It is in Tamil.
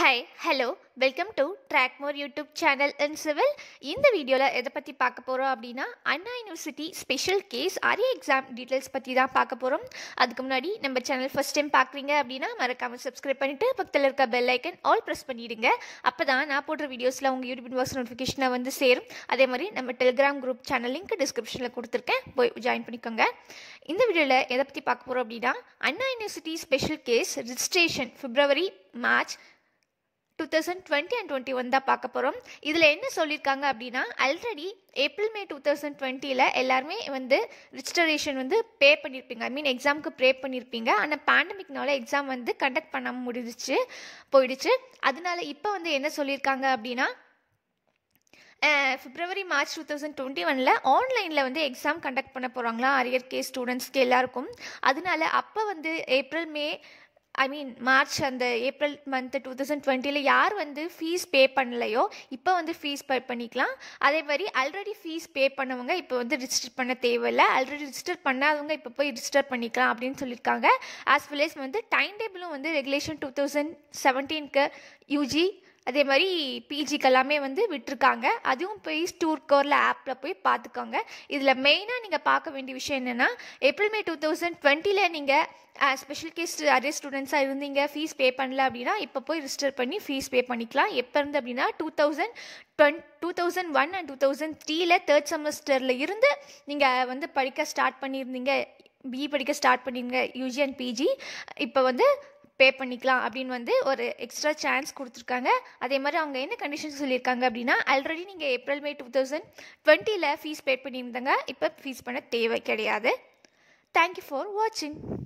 hi hello welcome to track more YouTube channel and civil இந்த வீடியோவில் எதை பற்றி பார்க்க போகிறோம் அப்படின்னா Anna university special case arrear exam details பற்றி தான் பார்க்க போகிறோம் அதுக்கு முன்னாடி நம்ம சேனல் ஃபஸ்ட் டைம் பார்க்குறீங்க அப்படின்னா மறக்காமல் சப்ஸ்கிரைப் பண்ணிவிட்டு பக்கத்தில் இருக்க பெல் ஐக்கன் ஆல் ப்ரெஸ் பண்ணிவிடுங்க அப்போ தான் நான் போடுற வீடியோஸில் உங்கள் யூடியூப் பாக்ஸ் நோட்டிஃபிகேஷனை வந்து சேரும் அதே மாதிரி நம்ம டெலிகிராம் குரூப் சேனல் லிங்க் டிஸ்கிரிப்ஷனில் கொடுத்துருக்கேன் போய் ஜாயின் பண்ணிக்கோங்க இந்த வீடியோவில் எதை பற்றி பார்க்க போகிறோம் அப்படின்னா Anna university special case registration February March two thousand twenty and twenty one தான் பார்க்க போகிறோம் இதில் என்ன சொல்லியிருக்காங்க அப்படின்னா already April May two thousand டுவெண்ட்டியில் எல்லாருமே வந்து ரிஜிஸ்டரேஷன் வந்து பே பண்ணியிருப்பீங்க ஐ மீன் எக்ஸாமுக்கு பே பண்ணியிருப்பீங்க ஆனால் பேண்டமிக்னால எக்ஸாம் வந்து கண்டக்ட் பண்ண முடிஞ்சிச்சு போயிடுச்சு அதனால இப்போ வந்து என்ன சொல்லியிருக்காங்க அப்படின்னா February March two thousand twenty ஒனில் ஆன்லைனில் வந்து எக்ஸாம் கண்டக்ட் பண்ண போகிறாங்களா அரியர் கே ஸ்டூடெண்ட்ஸ்க்கு எல்லாருக்கும் அதனால அப்போ வந்து April May I mean March அந்த ஏப்ரல் மந்த் டூ தௌசண்ட் டுவெண்ட்டியில் யார் வந்து ஃபீஸ் பே பண்ணலையோ இப்போ வந்து ஃபீஸ் பே பண்ணிக்கலாம் அதே மாதிரி ஆல்ரெடி ஃபீஸ் பே பண்ணவங்க இப்போ வந்து ரிஜிஸ்டர் பண்ண தேவையில்லை ஆல்ரெடி ரிஜிஸ்டர் பண்ணாதவங்க இப்போ போய் ரிஜிஸ்டர் பண்ணிக்கலாம் அப்படின்னு சொல்லியிருக்காங்க ஆஸ் வெல் எஸ் வந்து டைம் டேபிளும் வந்து ரெகுலேஷன் டூ தௌசண்ட் செவன்டீனுக்கு யூஜி அதே மாதிரி பிஜிக்கெல்லாமே வந்து விட்டுருக்காங்க அதுவும் போய் ஸ்டூர் கோரில் ஆப்பில் போய் பார்த்துக்கோங்க இதில் மெயினாக நீங்கள் பார்க்க வேண்டிய விஷயம் என்னென்னா ஏப்ரல் மே டூ தௌசண்ட் டுவெண்ட்டியில் நீங்கள் ஸ்பெஷல் கேஸ் அதே ஸ்டூடெண்ட்ஸாக இருந்தீங்க ஃபீஸ் பே பண்ணல அப்படின்னா இப்போ போய் ரிஜிஸ்டர் பண்ணி ஃபீஸ் பே பண்ணிக்கலாம் எப்போ இருந்து அப்படின்னா two thousand twenty two thousand one and two thousand த்ரீயில் தேர்ட் செமஸ்டரில் இருந்து நீங்கள் வந்து படிக்க ஸ்டார்ட் பண்ணியிருந்தீங்க பிஇ படிக்க ஸ்டார்ட் பண்ணிங்க யூஜி அண்ட் பிஜி இப்போ வந்து பே பண்ணிக்கலாம் அப்படின்னு வந்து ஒரு எக்ஸ்ட்ரா சான்ஸ் கொடுத்துருக்காங்க அதே மாதிரி அவங்க என்ன கண்டிஷன் சொல்லியிருக்காங்க அப்படின்னா ஆல்ரெடி நீங்கள் ஏப்ரல் மே டூ தௌசண்ட் டுவெண்ட்டியில் ஃபீஸ் பே பண்ணியிருந்தாங்க இப்போ ஃபீஸ் பண்ண தேவை கிடையாது தேங்க்யூ ஃபார் வாட்சிங்